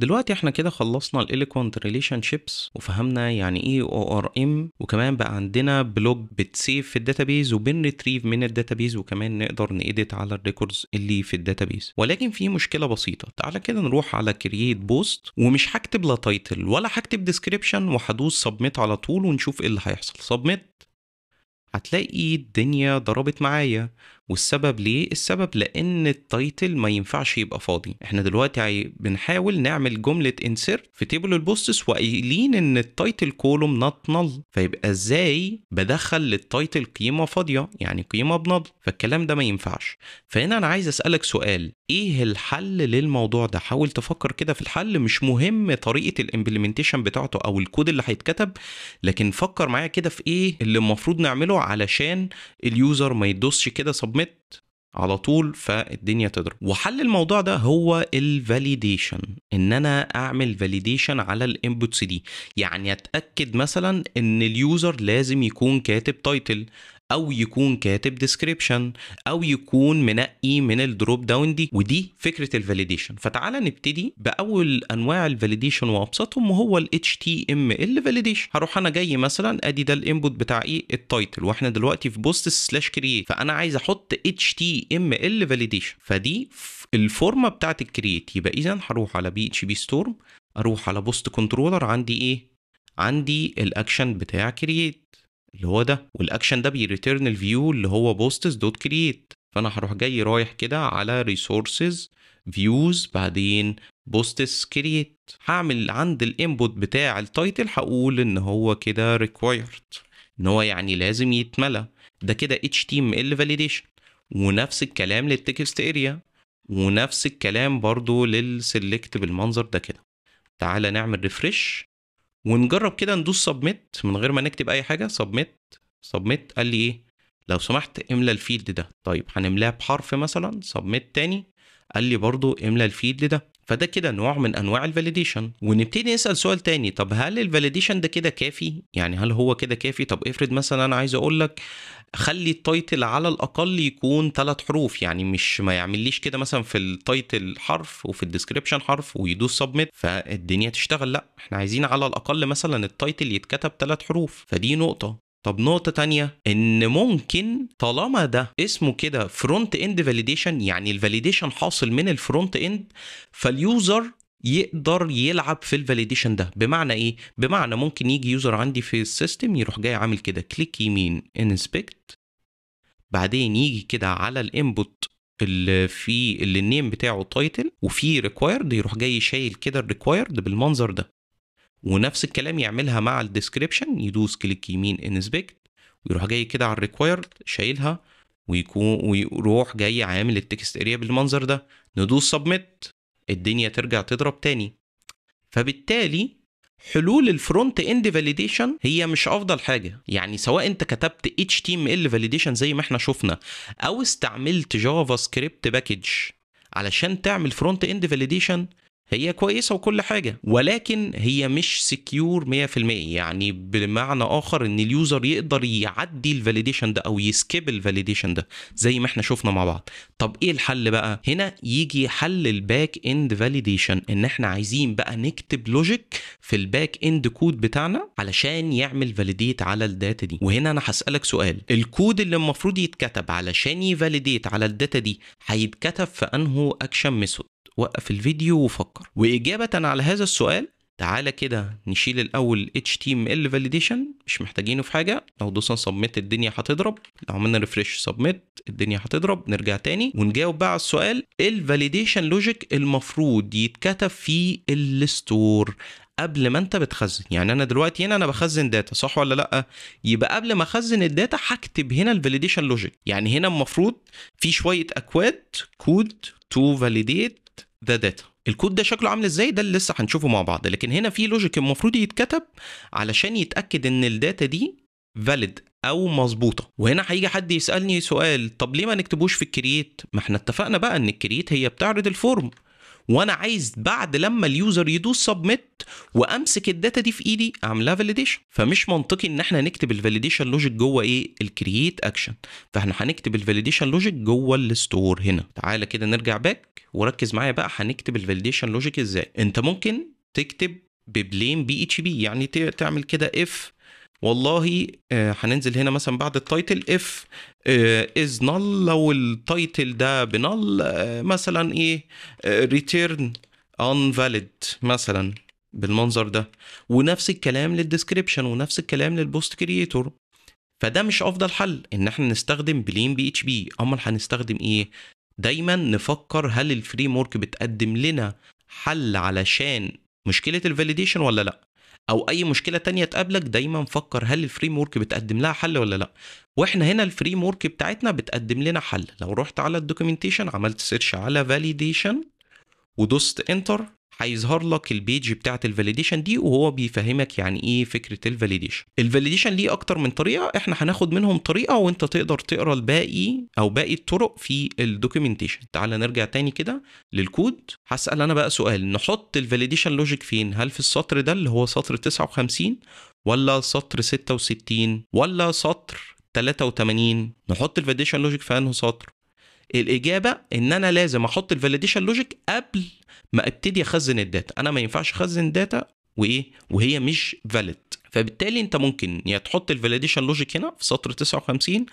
دلوقتي احنا كده خلصنا الاليكونت ريليشن شيبس وفهمنا يعني ايه او ار ام وكمان بقى عندنا بلوج بتسيف في الداتابيز وبنريتريف من الداتابيز وكمان نقدر نيديت على الريكوردز اللي في الداتابيز ولكن في مشكله بسيطه تعالى كده نروح على كرييت بوست ومش هكتب لا تايتل ولا هكتب ديسكريبشن وهدوس سبميت على طول ونشوف ايه اللي هيحصل سبميت هتلاقي الدنيا ضربت معايا والسبب ليه؟ السبب لأن التايتل ما ينفعش يبقى فاضي، احنا دلوقتي بنحاول نعمل جملة insert في تيبل البوستس وقايلين إن التايتل كولوم نوت نل، فيبقى إزاي بدخل للتايتل قيمة فاضية؟ يعني قيمة بنل، فالكلام ده ما ينفعش. فهنا أنا عايز أسألك سؤال، إيه الحل للموضوع ده؟ حاول تفكر كده في الحل، مش مهم طريقة الإمبلمنتيشن بتاعته أو الكود اللي هيتكتب، لكن فكر معايا كده في إيه اللي المفروض نعمله علشان اليوزر ما يدوسش كده سبميت على طول فالدنيا تضرب وحل الموضوع ده هو الفاليديشن ان انا اعمل فاليديشن على الانبوتس دي يعني اتاكد مثلا ان اليوزر لازم يكون كاتب تايتل او يكون كاتب ديسكريبشن او يكون منقي من الدروب داون دي ودي فكره الفاليديشن فتعال نبتدي باول انواع الفاليديشن وابسطهم وهو ال HTML فاليديشن هروح انا جاي مثلا ادي ده الانبوت بتاع ايه التايتل واحنا دلوقتي في بوست سلاش كرييت فانا عايز احط HTML فاليديشن فدي الفورمه بتاعت الكرييت يبقى اذا هروح على بي اتش بي ستورم اروح على بوست كنترولر عندي ايه عندي الاكشن بتاع كرييت اللي هو ده والاكشن ده بيريتيرن الفيو اللي هو بوستس دوت كرييت فانا هروح جاي رايح كده على ريسورسز فيوز بعدين بوستس كرييت هعمل عند الانبوت بتاع التايتل هقول ان هو كده ريكوايرد ان هو يعني لازم يتملى ده كده HTML فاليديشن ونفس الكلام للتكست اريا ونفس الكلام برضو للسلكت بالمنظر ده كده تعالى نعمل ريفرش ونجرب كده ندوس سبميت من غير ما نكتب اي حاجه سبميت سبميت قال لي ايه لو سمحت املى الفيلد ده طيب هنملاه بحرف مثلا سبميت تاني قال لي برضو املى الفيلد ده فده كده نوع من انواع الفاليديشن ونبتدي نسال سؤال تاني طب هل الفاليديشن ده كده كافي يعني هل هو كده كافي طب افرض مثلا انا عايز اقول لك خلي التايتل على الاقل يكون ثلاث حروف يعني مش ما يعمليش كده مثلا في التايتل حرف وفي الديسكربشن حرف ويدوس سبميت فالدنيا تشتغل لا احنا عايزين على الاقل مثلا التايتل يتكتب ثلاث حروف فدي نقطه طب نقطة تانية ان ممكن طالما ده اسمه كده فرونت اند فاليديشن يعني الفاليديشن حاصل من الفرونت اند فاليوزر يقدر يلعب في الفاليديشن ده بمعنى ايه بمعنى ممكن يجي يوزر عندي في السيستم يروح جاي عامل كده كليك يمين انسبكت بعدين يجي كده على الانبوت اللي في اللي النيم بتاعه تايتل وفي ريكوايرد يروح جاي شايل كده الريكوايرد بالمنظر ده ونفس الكلام يعملها مع الديسكريبشن يدوس كليك يمين انسبكت ويروح جاي كده على الريكوايرد شايلها ويكون ويروح جاي عامل التكست اريا بالمنظر ده ندوس سبميت الدنيا ترجع تضرب تاني فبالتالي حلول الفرونت اند فاليديشن هي مش افضل حاجه يعني سواء انت كتبت اتش تي ام ال فاليديشن زي ما احنا شفنا او استعملت جافا سكريبت باكج علشان تعمل فرونت اند فاليديشن هي كويسه وكل حاجه ولكن هي مش سكيور 100% يعني بمعنى اخر ان اليوزر يقدر يعدي الفاليديشن ده او يسكيب الفاليديشن ده زي ما احنا شفنا مع بعض طب ايه الحل بقى هنا يجي حل الباك اند فاليديشن ان احنا عايزين بقى نكتب لوجيك في الباك اند كود بتاعنا علشان يعمل فاليديت على الداتا دي وهنا انا هسالك سؤال الكود اللي المفروض يتكتب علشان يفاليديت على الداتا دي هيتكتب في انه اكشن ميثود وقف الفيديو وفكر وإجابة على هذا السؤال تعالى كده نشيل الاول HTML validation مش محتاجينه في حاجه لو دوسنا سبميت الدنيا هتضرب لو عملنا ريفرش سبميت الدنيا هتضرب نرجع تاني ونجاوب بقى على السؤال إيه الفاليديشن لوجيك المفروض يتكتب في الستور قبل ما انت بتخزن يعني انا دلوقتي هنا انا بخزن داتا صح ولا لا يبقى قبل ما اخزن الداتا هكتب هنا الفاليديشن لوجيك يعني هنا المفروض في شويه اكواد كود تو فاليديت ذا داتا الكود ده شكله عامل ازاي ده اللي لسه هنشوفه مع بعض لكن هنا في لوجيك المفروض يتكتب علشان يتاكد ان الداتا دي فاليد او مظبوطه وهنا هيجي حد يسالني سؤال طب ليه ما نكتبوش في الكرييت ما احنا اتفقنا بقى ان الكرييت هي بتعرض الفورم وانا عايز بعد لما اليوزر يدوس سبميت وامسك الداتا دي في ايدي اعملها فاليديشن فمش منطقي ان احنا نكتب الفاليديشن لوجيك جوه ايه الكرييت اكشن فاحنا هنكتب الفاليديشن لوجيك جوه الستور هنا تعالى كده نرجع باك وركز معايا بقى هنكتب الفاليديشن لوجيك ازاي انت ممكن تكتب ببلين بي اتش بي يعني تعمل كده اف والله آه، هننزل هنا مثلا بعد التايتل اف از نل لو التايتل ده بنل آه، مثلا ايه ريتيرن ان فاليد مثلا بالمنظر ده ونفس الكلام للديسكريبشن ونفس الكلام للبوست كرييتور فده مش افضل حل ان احنا نستخدم بلين بي اتش بي امال هنستخدم ايه دايما نفكر هل الفريم ورك بتقدم لنا حل علشان مشكله الفاليديشن ولا لا او اي مشكله تانية تقابلك دايما فكر هل الفريم ورك بتقدم لها حل ولا لا واحنا هنا الفريم ورك بتاعتنا بتقدم لنا حل لو رحت على الدوكيومنتيشن عملت سيرش على فاليديشن ودوست انتر هيظهر لك البيج بتاعه الفاليديشن دي وهو بيفهمك يعني ايه فكره الفاليديشن الفاليديشن ليه اكتر من طريقه احنا هناخد منهم طريقه وانت تقدر تقرا الباقي او باقي الطرق في الدوكيومنتيشن تعال نرجع تاني كده للكود هسال انا بقى سؤال نحط الفاليديشن لوجيك فين هل في السطر ده اللي هو سطر 59 ولا سطر 66 ولا سطر 83 نحط الفاليديشن لوجيك في انه سطر الاجابه ان انا لازم احط الفاليديشن لوجيك قبل ما ابتدي اخزن الداتا انا ما ينفعش اخزن داتا وايه وهي مش فاليد فبالتالي انت ممكن يا يعني تحط الفاليديشن لوجيك هنا في سطر 59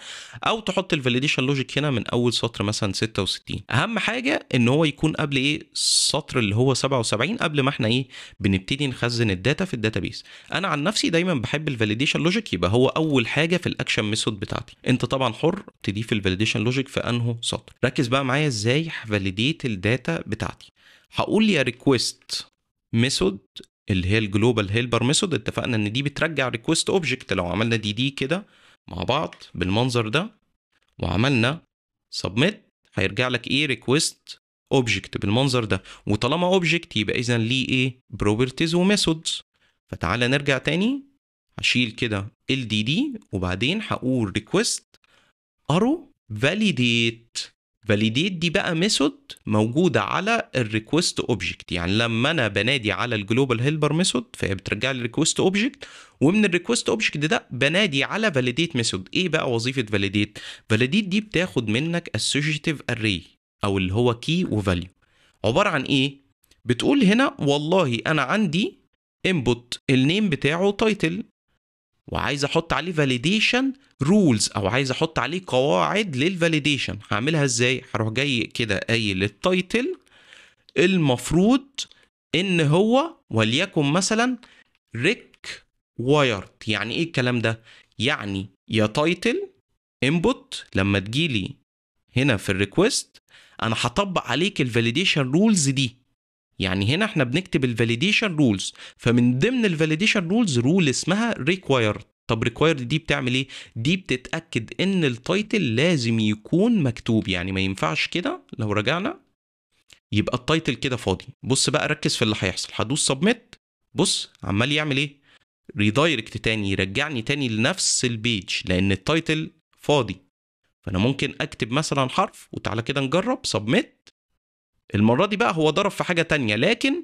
او تحط الفاليديشن لوجيك هنا من اول سطر مثلا 66 اهم حاجه ان هو يكون قبل ايه السطر اللي هو 77 قبل ما احنا ايه بنبتدي نخزن الداتا في الداتابيس انا عن نفسي دايما بحب الفاليديشن لوجيك يبقى هو اول حاجه في الاكشن ميثود بتاعتي انت طبعا حر تضيف الفاليديشن لوجيك في انه سطر ركز بقى معايا ازاي فاليديت الداتا بتاعتي هقول يا ريكويست ميثود اللي هي الجلوبال هيلبر ميثود اتفقنا ان دي بترجع ريكوست اوبجكت لو عملنا دي دي كده مع بعض بالمنظر ده وعملنا سبميت هيرجع لك ايه ريكوست اوبجكت بالمنظر ده وطالما اوبجكت يبقى اذا ليه ايه بروبرتيز وميثودز فتعالى نرجع تاني هشيل كده ال دي دي وبعدين هقول ريكوست ارو فاليديت فاليديت دي بقى ميثود موجوده على الريكوست اوبجكت يعني لما انا بنادي على الجلوبال هيلبر ميثود فهي بترجع لي الريكوست اوبجكت ومن الريكوست اوبجكت ده بنادي على فاليديت ميثود ايه بقى وظيفه فاليديت فاليديت دي بتاخد منك اسوشيتيف اري او اللي هو كي وفاليو عباره عن ايه بتقول هنا والله انا عندي انبوت النيم بتاعه تايتل وعايز احط عليه فاليديشن رولز او عايز احط عليه قواعد للفاليديشن هعملها ازاي هروح جاي كده قايل التايتل المفروض ان هو وليكن مثلا ريك وايرد يعني ايه الكلام ده يعني يا تايتل انبوت لما تجيلي هنا في الريكوست انا هطبق عليك الفاليديشن رولز دي يعني هنا احنا بنكتب الفاليديشن رولز فمن ضمن الفاليديشن رولز رول اسمها ريكوايرد طب ريكوايرد دي بتعمل ايه دي بتتاكد ان التايتل لازم يكون مكتوب يعني ما ينفعش كده لو رجعنا يبقى التايتل كده فاضي بص بقى ركز في اللي هيحصل هدوس سبميت بص عمال يعمل ايه ريدايركت تاني يرجعني تاني لنفس البيج لان التايتل فاضي فانا ممكن اكتب مثلا حرف وتعالى كده نجرب سبميت المرة دي بقى هو ضرب في حاجة تانية لكن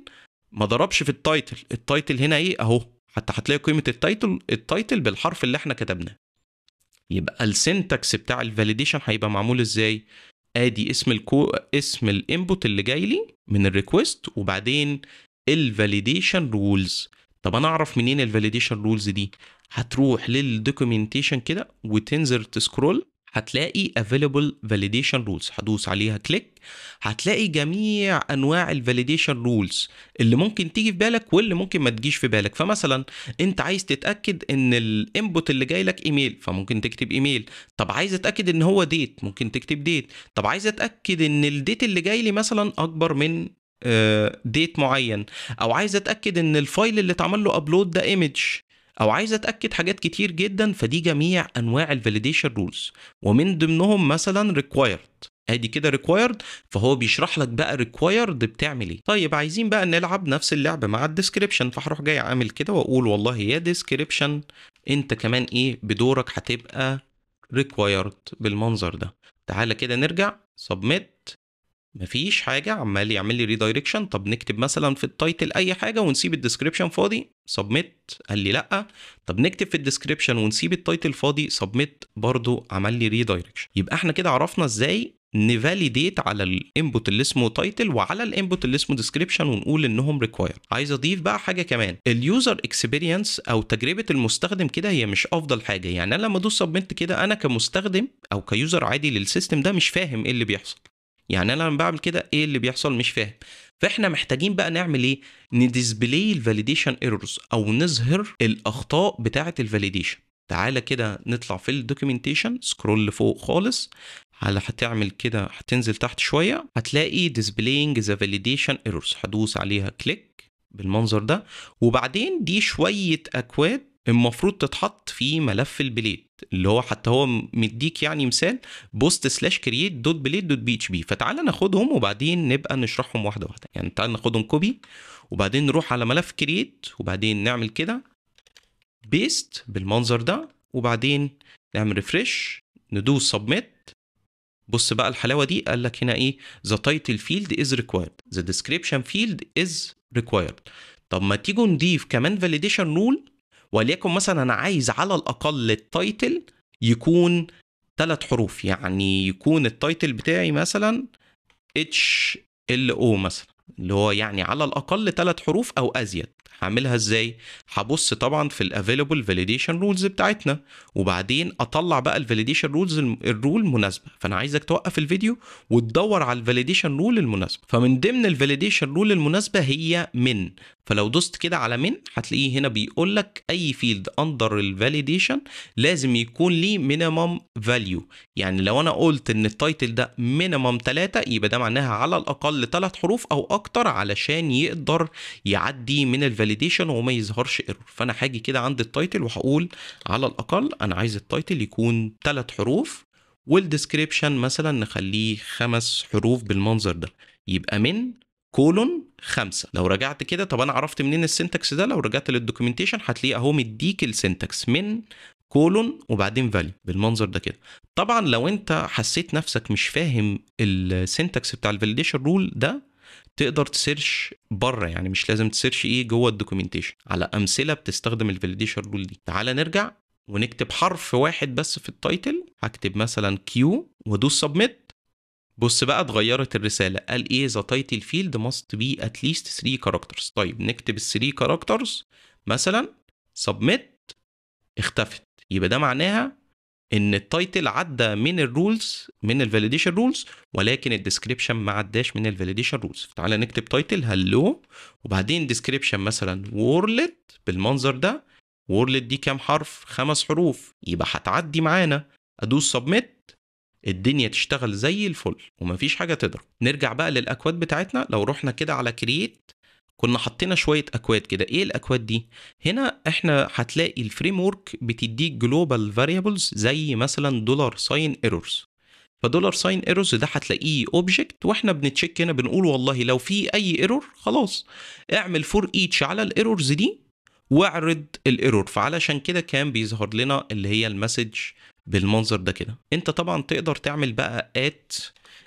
ما ضربش في التايتل التايتل هنا ايه اهو حتى هتلاقي قيمة التايتل التايتل بالحرف اللي احنا كتبناه يبقى السنتكس بتاع الفاليديشن هيبقى معمول ازاي ادي اسم الكو اسم الانبوت اللي جاي لي من الريكوست وبعدين الفاليديشن رولز طب انا اعرف منين الفاليديشن رولز دي هتروح للدوكيومنتيشن كده وتنزل تسكرول هتلاقي available validation rules هدوس عليها كليك هتلاقي جميع انواع الفاليديشن رولز اللي ممكن تيجي في بالك واللي ممكن ما تجيش في بالك فمثلا انت عايز تتاكد ان الانبوت اللي جاي لك ايميل فممكن تكتب ايميل طب عايز اتاكد ان هو ديت ممكن تكتب ديت طب عايز اتاكد ان الديت اللي جاي لي مثلا اكبر من ديت آه، معين او عايز اتاكد ان الفايل اللي اتعمل له ابلود ده ايمج او عايز اتاكد حاجات كتير جدا فدي جميع انواع الفاليديشن رولز ومن ضمنهم مثلا ريكوايرد ادي كده ريكوايرد فهو بيشرح لك بقى ريكوايرد بتعمل ايه طيب عايزين بقى نلعب نفس اللعبه مع الديسكريبشن فهروح جاي عامل كده واقول والله يا ديسكريبشن انت كمان ايه بدورك هتبقى ريكوايرد بالمنظر ده تعالى كده نرجع سبميت مفيش حاجه عمال يعمل لي ريدايركشن طب نكتب مثلا في التايتل اي حاجه ونسيب الديسكريبشن فاضي سبميت قال لي لا طب نكتب في الديسكريبشن ونسيب التايتل فاضي سبميت برضو عمل لي ريدايركشن يبقى احنا كده عرفنا ازاي نفاليديت على الانبوت اللي اسمه تايتل وعلى الانبوت اللي اسمه ديسكريبشن ونقول انهم ريكواير عايز اضيف بقى حاجه كمان اليوزر اكسبيرينس او تجربه المستخدم كده هي مش افضل حاجه يعني انا لما ادوس سبمنت كده انا كمستخدم او كيوزر عادي للسيستم ده مش فاهم ايه اللي بيحصل يعني انا لما بعمل كده ايه اللي بيحصل مش فاهم فاحنا محتاجين بقى نعمل ايه نديسبلاي الفاليديشن ايرورز او نظهر الاخطاء بتاعه الفاليديشن تعالى كده نطلع في الدوكيومنتيشن سكرول لفوق خالص على هتعمل كده هتنزل تحت شويه هتلاقي displaying ذا فاليديشن ايرورز هدوس عليها كليك بالمنظر ده وبعدين دي شويه اكواد المفروض تتحط في ملف البليد اللي هو حتى هو مديك يعني مثال بوست سلاش كرييت دوت بليد دوت بي اتش بي فتعالى ناخدهم وبعدين نبقى نشرحهم واحده واحده يعني تعالى ناخدهم كوبي وبعدين نروح على ملف كرييت وبعدين نعمل كده بيست بالمنظر ده وبعدين نعمل ريفرش ندوس سبميت بص بقى الحلاوه دي قال لك هنا ايه ذا تايتل فيلد از ريكوايرد ذا ديسكريبشن فيلد از ريكوايرد طب ما تيجوا نضيف كمان فاليديشن رول وليكن مثلا انا عايز على الاقل التايتل يكون ثلاث حروف يعني يكون التايتل بتاعي مثلا اتش ال او مثلا اللي هو يعني على الاقل ثلاث حروف او ازيد هعملها ازاي هبص طبعا في الافيلبل فاليديشن رولز بتاعتنا وبعدين اطلع بقى الفاليديشن رولز الرول مناسبه فانا عايزك توقف الفيديو وتدور على الفاليديشن رول المناسبه فمن ضمن الفاليديشن رول المناسبه هي من فلو دوست كده على من هتلاقيه هنا بيقول لك اي فيلد اندر الفاليديشن لازم يكون ليه مينيمم فاليو يعني لو انا قلت ان التايتل ده مينيمم 3 يبقى ده معناها على الاقل 3 حروف او اكتر علشان يقدر يعدي من الفاليديشن وما يظهرش ايرور فانا هاجي كده عند التايتل وهقول على الاقل انا عايز التايتل يكون 3 حروف والديسكريبشن مثلا نخليه خمس حروف بالمنظر ده يبقى من كولون خمسة لو رجعت كده طب انا عرفت منين السنتكس ده لو رجعت للدوكيومنتيشن هتلاقيه اهو مديك السنتكس من كولون وبعدين فاليو بالمنظر ده كده طبعا لو انت حسيت نفسك مش فاهم السنتكس بتاع الفاليديشن رول ده تقدر تسيرش بره يعني مش لازم تسيرش ايه جوه الدوكيومنتيشن على امثله بتستخدم الفاليديشن رول دي تعال نرجع ونكتب حرف واحد بس في التايتل هكتب مثلا كيو وادوس سبميت بص بقى اتغيرت الرسالة قال ايه ذا تايتل فيلد ماست بي ات ليست 3 كاركترز طيب نكتب ال 3 كاركترز مثلا سبميت اختفت يبقى ده معناها ان التايتل عدى من الرولز من الفاليديشن رولز ولكن الديسكريبشن ما عداش من الفاليديشن رولز تعالى نكتب تايتل هلو وبعدين ديسكريبشن مثلا وورلت بالمنظر ده وورلت دي كام حرف خمس حروف يبقى هتعدي معانا ادوس سبميت الدنيا تشتغل زي الفل ومفيش حاجه تضرب نرجع بقى للاكواد بتاعتنا لو رحنا كده على كرييت كنا حطينا شويه اكواد كده ايه الاكواد دي هنا احنا هتلاقي الفريم ورك بتديك جلوبال فاريبلز زي مثلا دولار ساين ايرورز فدولار ساين ايرورز ده هتلاقيه اوبجكت واحنا بنتشيك هنا بنقول والله لو في اي ايرور خلاص اعمل فور ايتش على الايرورز دي واعرض الايرور فعلشان كده كان بيظهر لنا اللي هي المسج بالمنظر ده كده انت طبعا تقدر تعمل بقى ات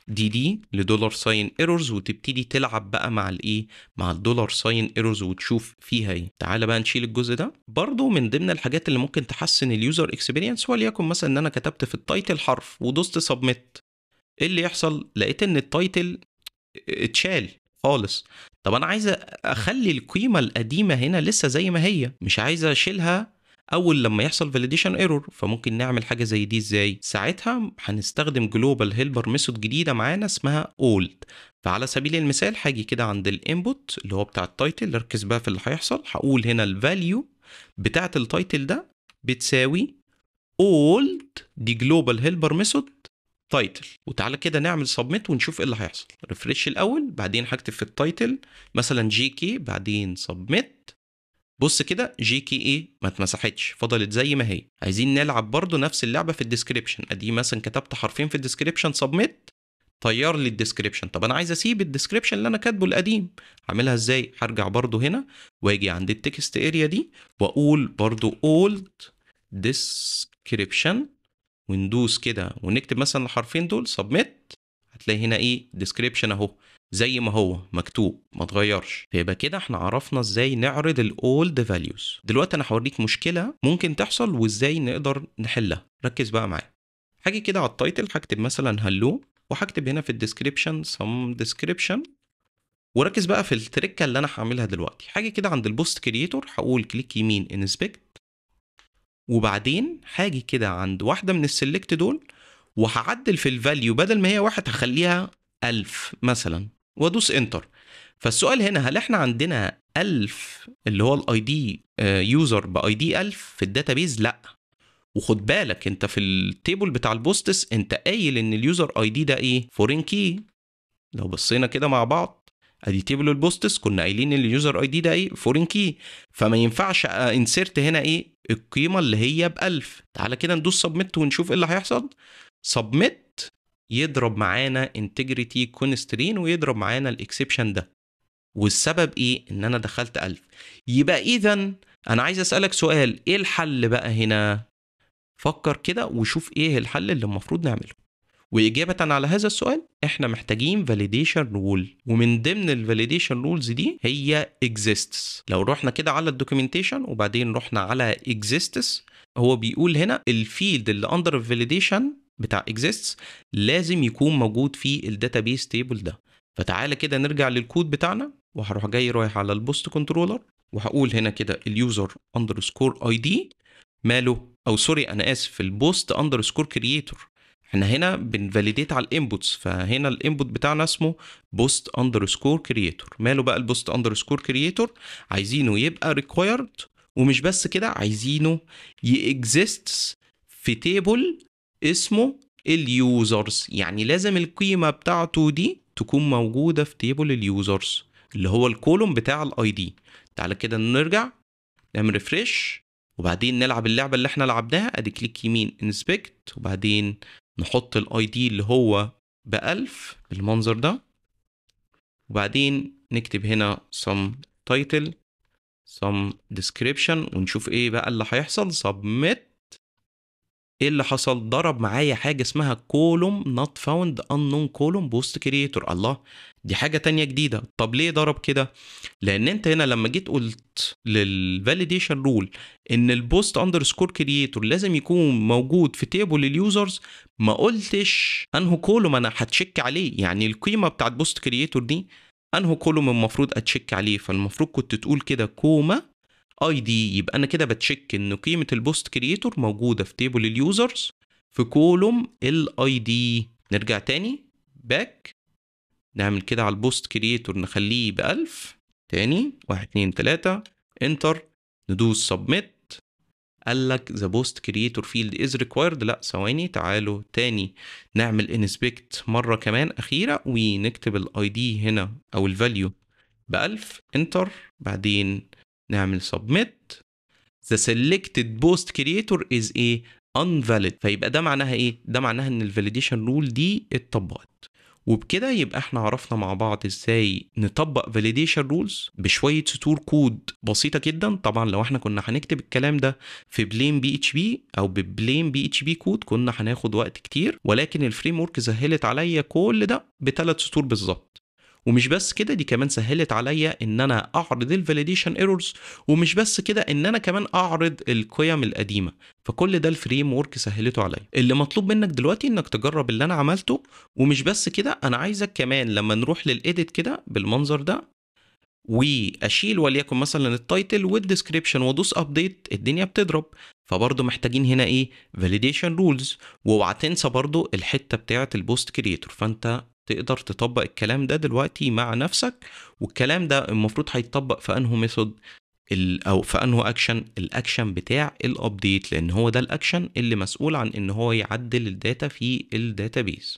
دي دي لدولار ساين ايرورز وتبتدي تلعب بقى مع الايه مع الدولار ساين ايرورز وتشوف فيها ايه تعال بقى نشيل الجزء ده برضو من ضمن الحاجات اللي ممكن تحسن اليوزر اكسبيرينس وليكن مثلا ان انا كتبت في التايتل حرف ودوست سبميت ايه اللي يحصل لقيت ان التايتل اتشال خالص طب انا عايز اخلي القيمه القديمه هنا لسه زي ما هي مش عايز اشيلها اول لما يحصل فاليديشن ايرور فممكن نعمل حاجه زي دي ازاي ساعتها هنستخدم جلوبال هيلبر ميثود جديده معانا اسمها اولد فعلى سبيل المثال هاجي كده عند الانبوت اللي هو بتاع التايتل ركز بقى في اللي هيحصل هقول هنا الفاليو بتاعه التايتل ده بتساوي اولد دي جلوبال هيلبر ميثود تايتل وتعالى كده نعمل سبميت ونشوف ايه اللي هيحصل ريفرش الاول بعدين هكتب في التايتل مثلا جي كي بعدين سبميت بص كده جي كي اي ما اتمسحتش فضلت زي ما هي عايزين نلعب برضو نفس اللعبه في الديسكريبشن ادي مثلا كتبت حرفين في الديسكريبشن سبميت طير لي الديسكريبشن طب انا عايز اسيب الديسكريبشن اللي انا كاتبه القديم هعملها ازاي هرجع برضو هنا واجي عند التكست اريا دي واقول برضو اولد ديسكريبشن وندوس كده ونكتب مثلا الحرفين دول سبميت هتلاقي هنا ايه ديسكريبشن اهو زي ما هو مكتوب ما اتغيرش فيبقى كده احنا عرفنا ازاي نعرض الاولد فاليوز دلوقتي انا هوريك مشكله ممكن تحصل وازاي نقدر نحلها ركز بقى معايا هاجي كده على التايتل هكتب مثلا هلو وهكتب هنا في الديسكريبشن سم ديسكريبشن وركز بقى في التركه اللي انا هعملها دلوقتي هاجي كده عند البوست كرييتور هقول كليك يمين انسبكت وبعدين هاجي كده عند واحده من السلكت دول وهعدل في الفاليو بدل ما هي واحد هخليها 1000 مثلا وادوس انتر فالسؤال هنا هل احنا عندنا 1000 اللي هو الاي دي يوزر باي دي 1000 في الداتابيز لا وخد بالك انت في التيبل بتاع البوستس انت قايل ان اليوزر اي دي ده ايه فورين كي لو بصينا كده مع بعض ادي تيبل البوستس كنا قايلين ان اليوزر اي دي ده ايه فورين كي فما ينفعش انسرت آه، هنا ايه القيمه اللي هي ب 1000 تعالى كده ندوس سبميت ونشوف ايه اللي هيحصل سبميت يضرب معانا انتجريتي كونسترين ويضرب معانا الاكسبشن ده والسبب ايه ان انا دخلت ألف يبقى اذا انا عايز اسالك سؤال ايه الحل بقى هنا فكر كده وشوف ايه الحل اللي المفروض نعمله وإجابة على هذا السؤال احنا محتاجين validation rule ومن ضمن ال validation rules دي هي exists لو رحنا كده على الدوكيومنتيشن وبعدين رحنا على exists هو بيقول هنا الفيلد اللي under validation بتاع exists لازم يكون موجود في الداتابيس تيبل ده فتعالى كده نرجع للكود بتاعنا وهروح جاي رايح على البوست كنترولر وهقول هنا كده اليوزر اندرسكور اي دي ماله او سوري انا اسف البوست اندرسكور كرييتور احنا هنا بنفاليديت على الانبوتس فهنا الانبوت بتاعنا اسمه بوست اندرسكور كرييتور ماله بقى البوست اندرسكور كرييتور عايزينه يبقى ريكوايرد ومش بس كده عايزينه يكزيست في تيبل اسمه اليوزرز يعني لازم القيمة بتاعته دي تكون موجودة في تيبل اليوزرز اللي هو الكولوم بتاع الاي دي تعالى كده نرجع نعمل ريفرش وبعدين نلعب اللعبة اللي احنا لعبناها ادي كليك يمين انسبكت وبعدين نحط الاي دي اللي هو بألف بالمنظر ده وبعدين نكتب هنا some title some description ونشوف ايه بقى اللي هيحصل submit ايه اللي حصل ضرب معايا حاجه اسمها كولوم نوت فاوند انون كولوم بوست كريتور الله دي حاجه تانية جديده طب ليه ضرب كده لان انت هنا لما جيت قلت للفاليديشن رول ان البوست اندرسكور كريتور لازم يكون موجود في تيبل اليوزرز ما قلتش انه كولوم انا هتشك عليه يعني القيمه بتاعت بوست كريتور دي انه كولوم المفروض اتشك عليه فالمفروض كنت تقول كده كوما اي دي يبقى انا كده بتشك ان قيمه البوست كرييتور موجوده في تيبل اليوزرز في كولوم الاي دي نرجع تاني باك نعمل كده على البوست كرييتور نخليه ب 1000 تاني 1 2 3 انتر ندوس سبميت قال لك ذا بوست كرييتور فيلد از ريكوايرد لا ثواني تعالوا تاني نعمل انسبكت مره كمان اخيره ونكتب الاي دي هنا او الفاليو ب 1000 انتر بعدين نعمل submit the selected post creator is a unvalid فيبقى ده معناها ايه ده معناها ان الفاليديشن رول دي اتطبقت وبكده يبقى احنا عرفنا مع بعض ازاي نطبق فاليديشن رولز بشويه سطور كود بسيطه جدا طبعا لو احنا كنا هنكتب الكلام ده في بلين بي اتش بي او ببلين بي اتش بي كود كنا هناخد وقت كتير ولكن الفريم ورك سهلت عليا كل ده بثلاث سطور بالظبط ومش بس كده دي كمان سهلت عليا ان انا اعرض الفاليديشن ايرورز ومش بس كده ان انا كمان اعرض القيم القديمه فكل ده الفريم ورك سهلته عليا اللي مطلوب منك دلوقتي انك تجرب اللي انا عملته ومش بس كده انا عايزك كمان لما نروح للايديت كده بالمنظر ده واشيل وليكن مثلا التايتل والديسكريبشن وادوس ابديت الدنيا بتضرب فبرضه محتاجين هنا ايه فاليديشن رولز واوعى تنسى برضه الحته بتاعه البوست كريتور فانت تقدر تطبق الكلام ده دلوقتي مع نفسك والكلام ده المفروض هيتطبق في انه ميثود او في انه اكشن الاكشن بتاع الابديت لان هو ده الاكشن اللي مسؤول عن ان هو يعدل الداتا في الداتابيس